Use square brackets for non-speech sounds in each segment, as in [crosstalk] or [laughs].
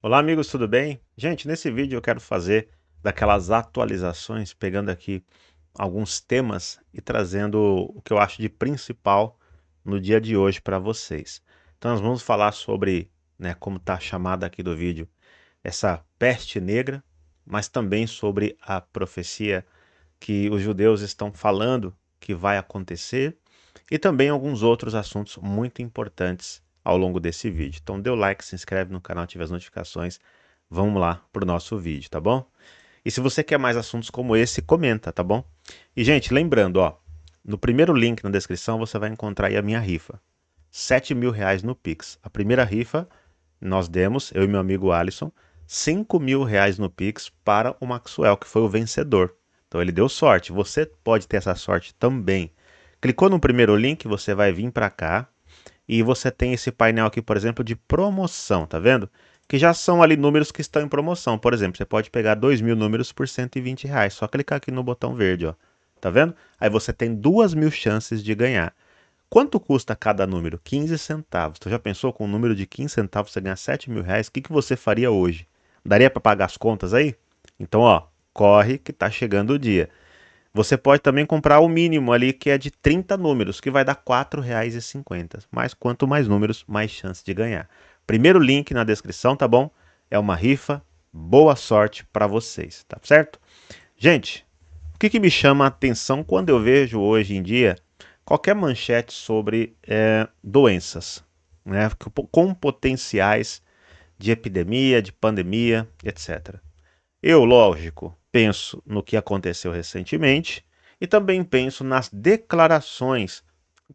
Olá amigos, tudo bem? Gente, nesse vídeo eu quero fazer daquelas atualizações, pegando aqui alguns temas e trazendo o que eu acho de principal no dia de hoje para vocês. Então nós vamos falar sobre, né, como está chamada aqui do vídeo, essa peste negra, mas também sobre a profecia que os judeus estão falando que vai acontecer e também alguns outros assuntos muito importantes ao longo desse vídeo. Então dê o like, se inscreve no canal, ative as notificações. Vamos lá pro nosso vídeo, tá bom? E se você quer mais assuntos como esse, comenta, tá bom? E gente, lembrando, ó, no primeiro link na descrição você vai encontrar aí a minha rifa. 7 mil reais no Pix. A primeira rifa nós demos, eu e meu amigo Alisson, 5 mil reais no Pix para o Maxwell, que foi o vencedor. Então ele deu sorte. Você pode ter essa sorte também. Clicou no primeiro link, você vai vir para cá, e você tem esse painel aqui, por exemplo, de promoção, tá vendo? Que já são ali números que estão em promoção. Por exemplo, você pode pegar 2 mil números por 120 reais. Só clicar aqui no botão verde, ó. Tá vendo? Aí você tem 2 mil chances de ganhar. Quanto custa cada número? 15 centavos. Tu então, já pensou com um número de 15 centavos você ganhar 7 mil reais? O que, que você faria hoje? Daria para pagar as contas aí? Então, ó, corre que tá chegando o dia. Você pode também comprar o mínimo ali, que é de 30 números, que vai dar R$ 4,50. Mas quanto mais números, mais chance de ganhar. Primeiro link na descrição, tá bom? É uma rifa. Boa sorte para vocês, tá certo? Gente, o que, que, me chama a atenção quando eu vejo hoje em dia qualquer manchete sobre é, doenças, né? com potenciais de epidemia, de pandemia, etc. Eu, lógico, penso no que aconteceu recentemente e também penso nas declarações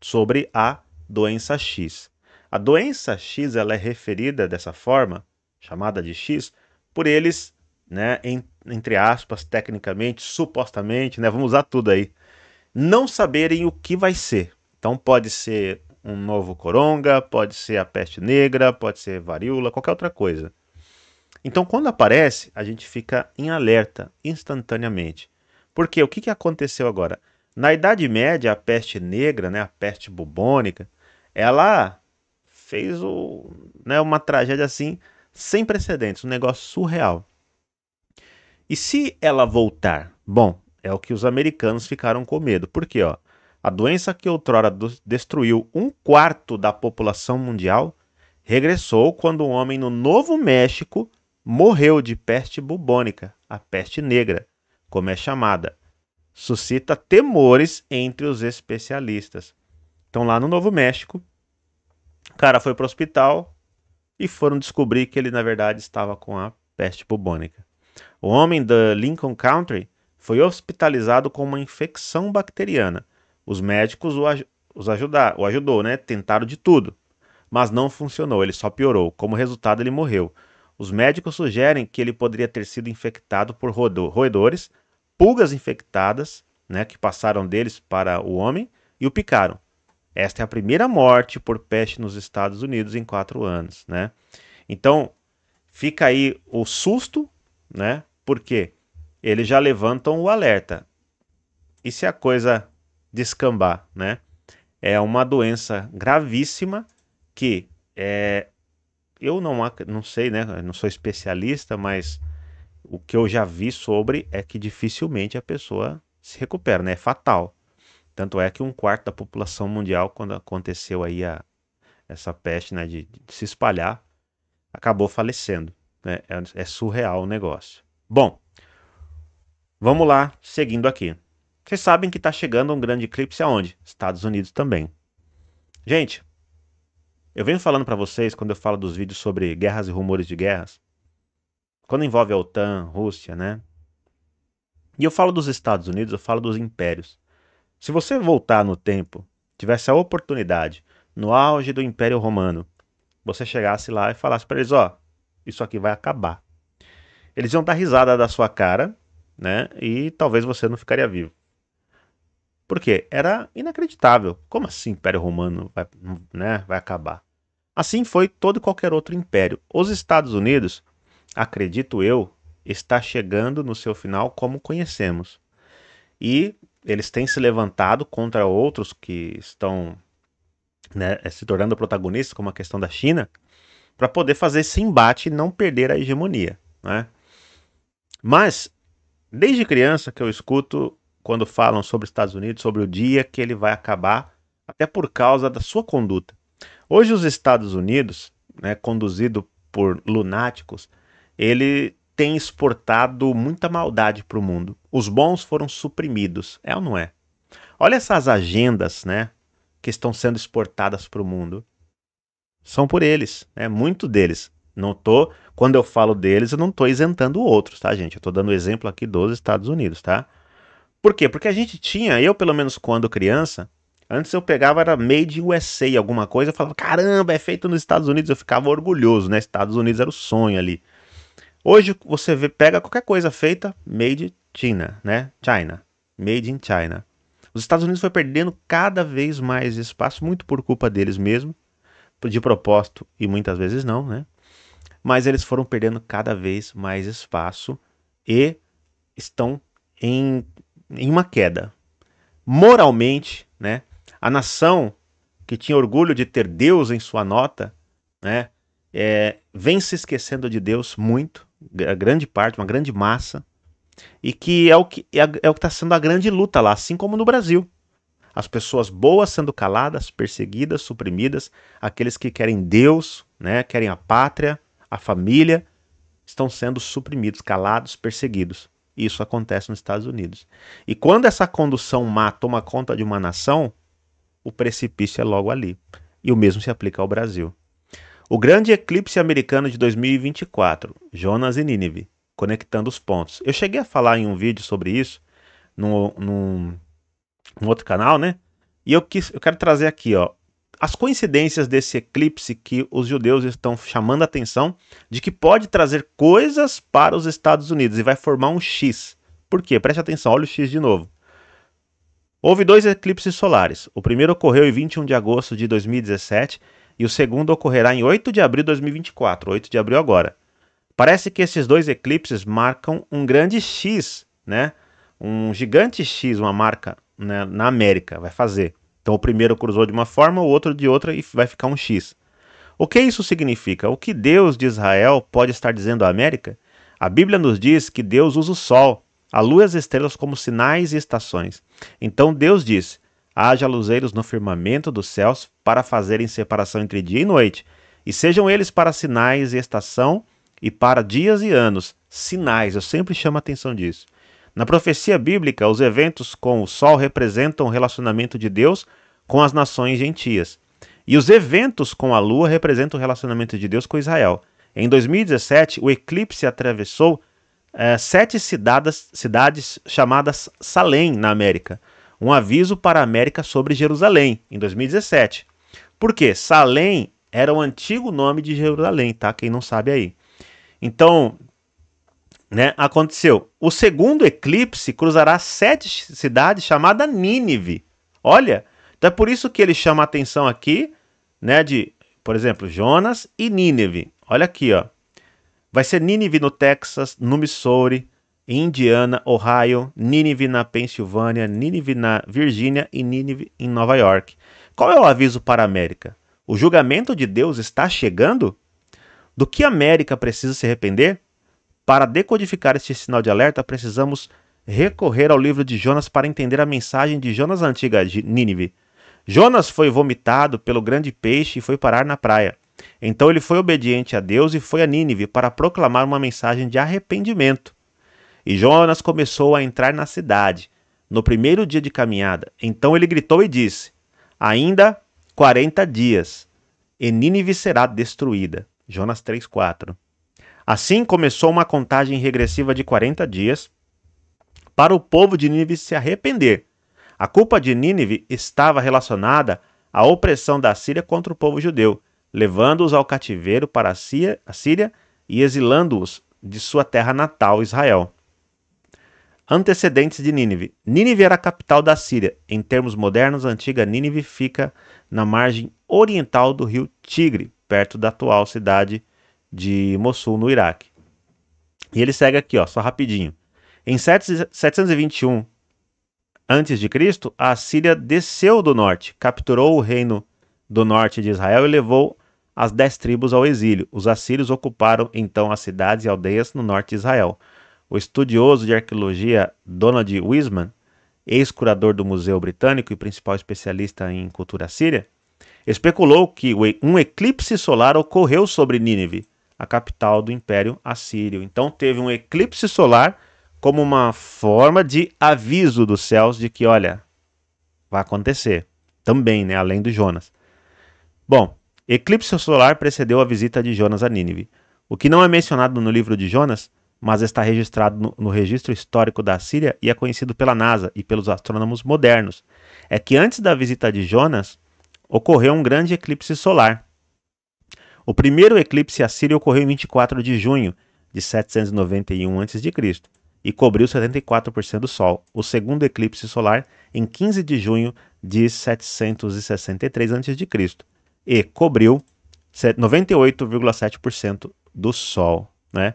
sobre a doença X. A doença X ela é referida dessa forma, chamada de X, por eles, né, em, entre aspas, tecnicamente, supostamente, né, vamos usar tudo aí, não saberem o que vai ser. Então pode ser um novo coronga, pode ser a peste negra, pode ser varíola, qualquer outra coisa. Então, quando aparece, a gente fica em alerta instantaneamente. Porque o que, que aconteceu agora? Na Idade Média, a peste negra, né, a peste bubônica, ela fez o, né, uma tragédia assim sem precedentes, um negócio surreal. E se ela voltar? Bom, é o que os americanos ficaram com medo. Porque, ó, a doença que outrora destruiu um quarto da população mundial regressou quando um homem no Novo México morreu de peste bubônica, a peste negra, como é chamada. Suscita temores entre os especialistas. Então, lá no Novo México, o cara foi para o hospital e foram descobrir que ele, na verdade, estava com a peste bubônica. O homem da Lincoln County foi hospitalizado com uma infecção bacteriana. Os médicos o, aj os ajudar, o ajudou, né? Tentaram de tudo, mas não funcionou, ele só piorou. Como resultado, ele morreu. Os médicos sugerem que ele poderia ter sido infectado por roedores, pulgas infectadas, né, que passaram deles para o homem e o picaram. Esta é a primeira morte por peste nos Estados Unidos em quatro anos, né? Então fica aí o susto, né? Porque eles já levantam o alerta. E se a coisa descambar, né? É uma doença gravíssima que é, eu não, não sei, né? não sou especialista, mas o que eu já vi sobre é que dificilmente a pessoa se recupera, né? É fatal. Tanto é que um quarto da população mundial, quando aconteceu aí a, essa peste né, de, de se espalhar, acabou falecendo. Né? É, é surreal o negócio. Bom, vamos lá, seguindo aqui. Vocês sabem que está chegando um grande eclipse aonde? Estados Unidos também. Gente, eu venho falando para vocês quando eu falo dos vídeos sobre guerras e rumores de guerras, quando envolve a OTAN, Rússia, né? E eu falo dos Estados Unidos, eu falo dos impérios. Se você voltar no tempo, tivesse a oportunidade, no auge do Império Romano, você chegasse lá e falasse para eles: ó, oh, isso aqui vai acabar. Eles iam dar risada da sua cara, né? E talvez você não ficaria vivo. Por quê? Era inacreditável. Como assim o Império Romano vai, né, vai acabar? Assim foi todo qualquer outro império. Os Estados Unidos, acredito eu, está chegando no seu final como conhecemos. E eles têm se levantado contra outros que estão né, eh, se tornando protagonistas, como a questão da China, para poder fazer esse embate e não perder a hegemonia. Né? Mas, desde criança que eu escuto quando falam sobre os Estados Unidos, sobre o dia que ele vai acabar, até por causa da sua conduta. Hoje os Estados Unidos, né, conduzido por lunáticos, ele tem exportado muita maldade para o mundo. Os bons foram suprimidos, é ou não é? Olha essas agendas, né, que estão sendo exportadas para o mundo. São por eles, né, muito deles. Não tô, quando eu falo deles, eu não tô isentando outros, tá, gente? Eu tô dando exemplo aqui dos Estados Unidos, tá? Por quê? Porque a gente tinha, eu pelo menos quando criança, Antes eu pegava, era made USA, alguma coisa, eu falava, caramba, é feito nos Estados Unidos, eu ficava orgulhoso, né? Estados Unidos era o sonho ali. Hoje você vê, pega qualquer coisa feita, made China, né? China. Made in China. Os Estados Unidos foi perdendo cada vez mais espaço, muito por culpa deles mesmo, de propósito e muitas vezes não, né? Mas eles foram perdendo cada vez mais espaço e estão em, em uma queda. Moralmente, né? A nação que tinha orgulho de ter Deus em sua nota, né, é, vem se esquecendo de Deus muito, a grande parte, uma grande massa, e que é o que é, é está sendo a grande luta lá, assim como no Brasil. As pessoas boas sendo caladas, perseguidas, suprimidas, aqueles que querem Deus, né, querem a pátria, a família, estão sendo suprimidos, calados, perseguidos. Isso acontece nos Estados Unidos. E quando essa condução má toma conta de uma nação, o precipício é logo ali. E o mesmo se aplica ao Brasil. O grande eclipse americano de 2024, Jonas e Nínive, conectando os pontos. Eu cheguei a falar em um vídeo sobre isso, num, num, num outro canal, né? E eu, quis, eu quero trazer aqui, ó, as coincidências desse eclipse que os judeus estão chamando a atenção de que pode trazer coisas para os Estados Unidos e vai formar um X. Por quê? Preste atenção, olha o X de novo. Houve dois eclipses solares. O primeiro ocorreu em 21 de agosto de 2017 e o segundo ocorrerá em 8 de abril de 2024, 8 de abril agora. Parece que esses dois eclipses marcam um grande X, né? Um gigante X, uma marca né, na América, vai fazer. Então o primeiro cruzou de uma forma, o outro de outra e vai ficar um X. O que isso significa? O que Deus de Israel pode estar dizendo à América? A Bíblia nos diz que Deus usa o Sol a lua e as estrelas como sinais e estações. Então Deus disse: Haja luzeiros no firmamento dos céus para fazerem separação entre dia e noite, e sejam eles para sinais e estação e para dias e anos. Sinais, eu sempre chamo a atenção disso. Na profecia bíblica, os eventos com o sol representam o relacionamento de Deus com as nações gentias. E os eventos com a lua representam o relacionamento de Deus com Israel. Em 2017, o eclipse atravessou é, sete cidades, cidades chamadas Salém na América. Um aviso para a América sobre Jerusalém, em 2017. Por quê? Salém era o antigo nome de Jerusalém, tá? Quem não sabe aí. Então, né, aconteceu. O segundo eclipse cruzará sete cidades chamada Nínive. Olha, então é por isso que ele chama a atenção aqui, né, de, por exemplo, Jonas e Nínive. Olha aqui, ó. Vai ser Nínive no Texas, no Missouri, Indiana, Ohio, Nínive na Pensilvânia, Nínive na Virgínia e Nínive em Nova York. Qual é o aviso para a América? O julgamento de Deus está chegando? Do que a América precisa se arrepender? Para decodificar este sinal de alerta, precisamos recorrer ao livro de Jonas para entender a mensagem de Jonas Antiga de Nínive. Jonas foi vomitado pelo grande peixe e foi parar na praia. Então ele foi obediente a Deus e foi a Nínive para proclamar uma mensagem de arrependimento. E Jonas começou a entrar na cidade, no primeiro dia de caminhada. Então ele gritou e disse: Ainda 40 dias, e Nínive será destruída. Jonas 3:4. Assim começou uma contagem regressiva de 40 dias para o povo de Nínive se arrepender. A culpa de Nínive estava relacionada à opressão da Síria contra o povo judeu levando-os ao cativeiro para a Síria e exilando-os de sua terra natal, Israel. Antecedentes de Nínive. Nínive era a capital da Síria. Em termos modernos, a antiga Nínive fica na margem oriental do rio Tigre, perto da atual cidade de Mossul, no Iraque. E ele segue aqui, ó, só rapidinho. Em 721 a.C., a Síria desceu do norte, capturou o reino do norte de Israel e levou as dez tribos ao exílio. Os assírios ocuparam então as cidades e aldeias no norte de Israel. O estudioso de arqueologia Donald Wiseman, ex-curador do Museu Britânico e principal especialista em cultura síria, especulou que um eclipse solar ocorreu sobre Nínive, a capital do Império Assírio. Então teve um eclipse solar como uma forma de aviso dos céus de que, olha, vai acontecer. Também, né, além do Jonas. Bom, Eclipse solar precedeu a visita de Jonas a Nínive, o que não é mencionado no livro de Jonas, mas está registrado no, no registro histórico da Síria e é conhecido pela NASA e pelos astrônomos modernos. É que antes da visita de Jonas, ocorreu um grande eclipse solar. O primeiro eclipse assírio ocorreu em 24 de junho de 791 a.C. e cobriu 74% do Sol. O segundo eclipse solar em 15 de junho de 763 a.C e cobriu 98,7% do Sol, né?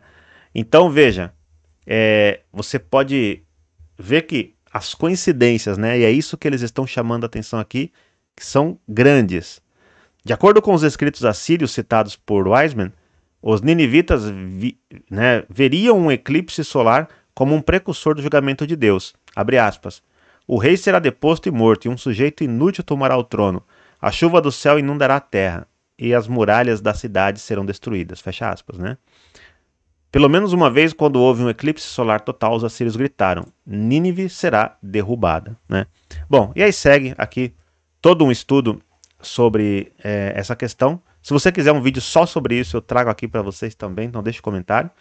Então veja, é, você pode ver que as coincidências, né? E é isso que eles estão chamando a atenção aqui, que são grandes. De acordo com os escritos assírios citados por Wiseman, os ninivitas vi, né, veriam um eclipse solar como um precursor do julgamento de Deus. Abre aspas. O rei será deposto e morto, e um sujeito inútil tomará o trono. A chuva do céu inundará a terra e as muralhas da cidade serão destruídas. Fecha aspas, né? Pelo menos uma vez, quando houve um eclipse solar total, os assírios gritaram: Nínive será derrubada. Né? Bom, e aí segue aqui todo um estudo sobre é, essa questão. Se você quiser um vídeo só sobre isso, eu trago aqui para vocês também, então deixe um comentário.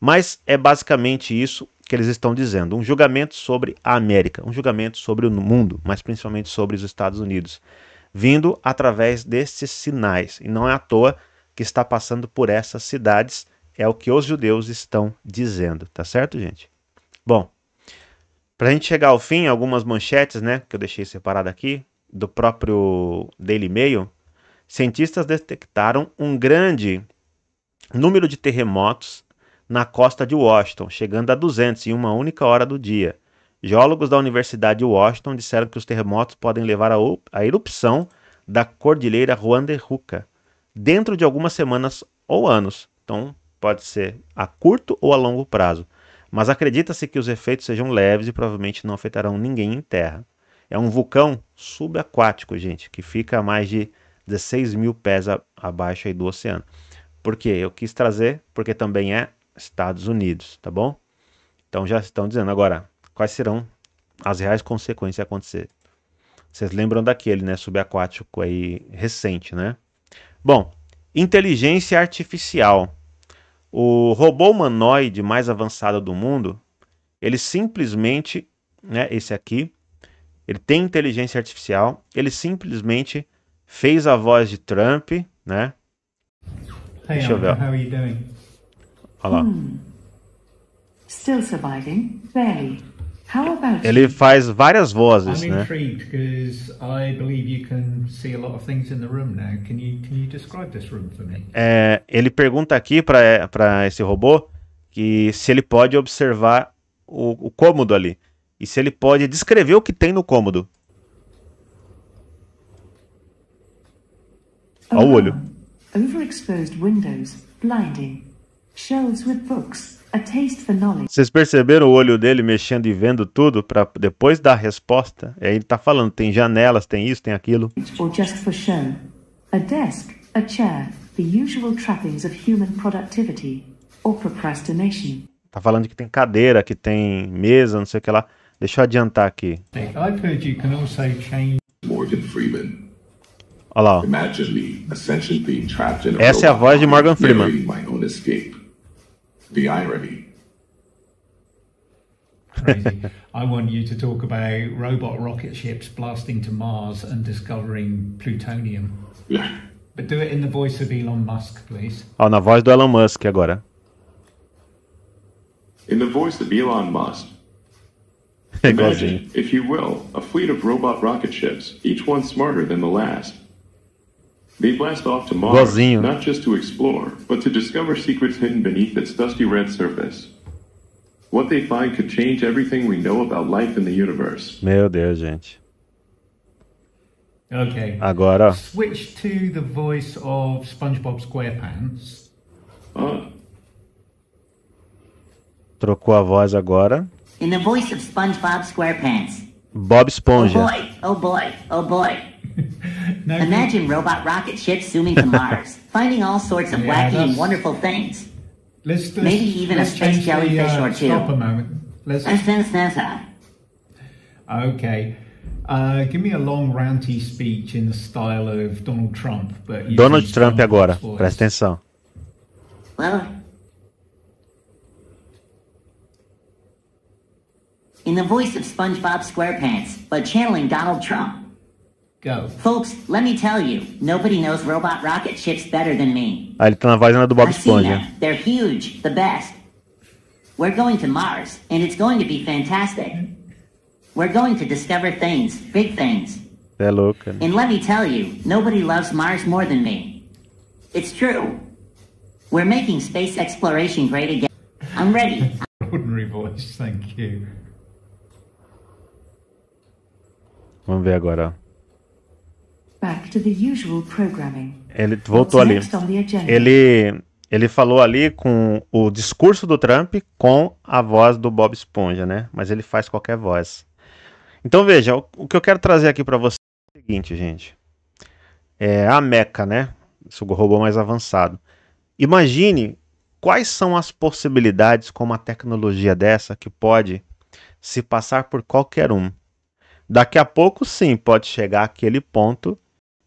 Mas é basicamente isso que eles estão dizendo: um julgamento sobre a América, um julgamento sobre o mundo, mas principalmente sobre os Estados Unidos vindo através destes sinais. E não é à toa que está passando por essas cidades, é o que os judeus estão dizendo, tá certo, gente? Bom, para a gente chegar ao fim, algumas manchetes, né, que eu deixei separado aqui, do próprio Daily Mail, cientistas detectaram um grande número de terremotos na costa de Washington, chegando a 200 em uma única hora do dia. Geólogos da Universidade de Washington disseram que os terremotos podem levar à erupção da Cordilheira Juan de Ruca dentro de algumas semanas ou anos. Então, pode ser a curto ou a longo prazo. Mas acredita-se que os efeitos sejam leves e provavelmente não afetarão ninguém em terra. É um vulcão subaquático, gente, que fica a mais de 16 mil pés abaixo do oceano. Por quê? Eu quis trazer porque também é Estados Unidos, tá bom? Então já estão dizendo agora quais serão as reais consequências de acontecer. Vocês lembram daquele, né, subaquático aí recente, né? Bom, inteligência artificial. O robô humanoide mais avançado do mundo, ele simplesmente, né, esse aqui, ele tem inteligência artificial, ele simplesmente fez a voz de Trump, né? Hey, Deixa eu ver. How are you doing? Olha lá. Hmm. Still surviving? Barely. Ele faz várias vozes, né? é, ele pergunta aqui para esse robô que se ele pode observar o, o cômodo ali e se ele pode descrever o que tem no cômodo. Ao ah, olho. Overexposed windows, blinding. Shows with books. A taste for knowledge. Vocês perceberam o olho dele mexendo e vendo tudo para depois dar a resposta? E aí ele tá falando, tem janelas, tem isso, tem aquilo. Or just for show. A desk, a chair, the usual trappings of human productivity or procrastination. Tá falando que tem cadeira, que tem mesa, não sei o que lá. Deixa eu adiantar aqui. Morgan Freeman. Olha lá. Essa é a voz de Morgan Freeman. the irony. Crazy. I want you to talk about robot rocket ships blasting to Mars and discovering plutonium. Yeah. But do it in the voice of Elon Musk, please. Oh, na voz do Elon Musk agora. In the voice of Elon Musk. [laughs] Imagine, if you will, a fleet of robot rocket ships, each one smarter than the last, They blast off to Mars, Bozinho. not just to explore, but to discover secrets hidden beneath its dusty red surface. What they find could change everything we know about life in the universe. Meu Deus, gente. Okay. Agora. Switch to the voice of SpongeBob SquarePants. Ah. Trocou a voz agora. In the voice of SpongeBob SquarePants. Bob Esponja. Oh boy, oh boy, oh boy. [laughs] Now Imagine you... robot rocket ships zooming to Mars, [laughs] finding all sorts of yeah, wacky that's... and wonderful things. Let's, let's, Maybe even let's a space jellyfish uh, or two. Stop a moment. Let's... Okay. Uh, give me a long ranty speech in the style of Donald Trump. But Donald Trump agora. Voice. Presta atenção. Well, in the voice of SpongeBob SquarePants, but channeling Donald Trump. Go. Folks, let me tell you, nobody knows robot rocket ships better than me. Ah, ele tá na voz do Bob Esponja. They're huge, the best. We're going to Mars, and it's going to be fantastic. We're going to discover things, big things. É louco. And let me tell you, nobody loves Mars more than me. It's true. We're making space exploration great again. I'm ready. [laughs] Ordinary voice, thank you. Vamos ver agora. Ele voltou ali. Ele, ele falou ali com o discurso do Trump com a voz do Bob Esponja, né? Mas ele faz qualquer voz. Então veja, o, o que eu quero trazer aqui para você. é o seguinte, gente. É a Meca, né? Isso é o robô mais avançado. Imagine quais são as possibilidades com uma tecnologia dessa que pode se passar por qualquer um. Daqui a pouco, sim, pode chegar aquele ponto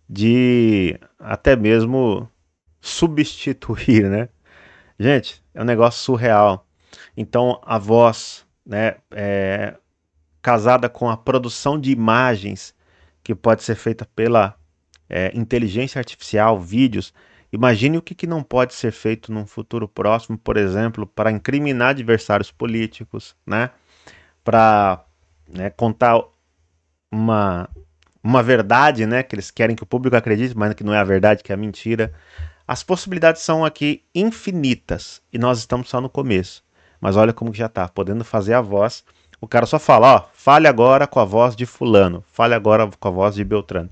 de até mesmo substituir, [laughs] né? Gente, é um negócio surreal. Então a voz, né, é, casada com a produção de imagens que pode ser feita pela é, inteligência artificial, vídeos. Imagine o que, que não pode ser feito num futuro próximo, por exemplo, para incriminar adversários políticos, né? Para né, contar uma uma verdade, né, que eles querem que o público acredite, mas que não é a verdade, que é a mentira. As possibilidades são aqui infinitas e nós estamos só no começo. Mas olha como que já está, podendo fazer a voz. O cara só fala, ó, fale agora com a voz de fulano, fale agora com a voz de Beltrano.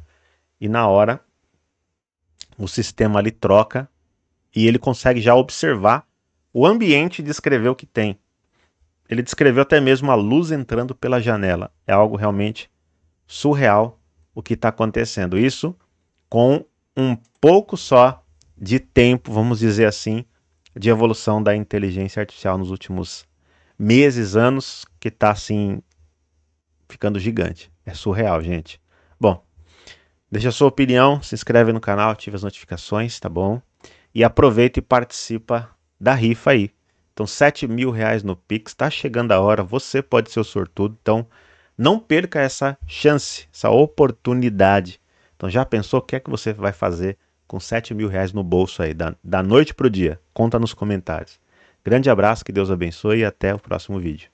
E na hora o sistema ali troca e ele consegue já observar o ambiente e descrever o que tem. Ele descreveu até mesmo a luz entrando pela janela. É algo realmente surreal o que está acontecendo. Isso com um pouco só de tempo, vamos dizer assim, de evolução da inteligência artificial nos últimos meses, anos, que está assim ficando gigante. É surreal, gente. Bom, deixa a sua opinião, se inscreve no canal, ative as notificações, tá bom? E aproveita e participa da rifa aí. Então, 7 mil reais no Pix, tá chegando a hora, você pode ser o sortudo, então não perca essa chance, essa oportunidade. Então já pensou o que é que você vai fazer com 7 mil reais no bolso aí, da, da noite para o dia? Conta nos comentários. Grande abraço, que Deus abençoe e até o próximo vídeo.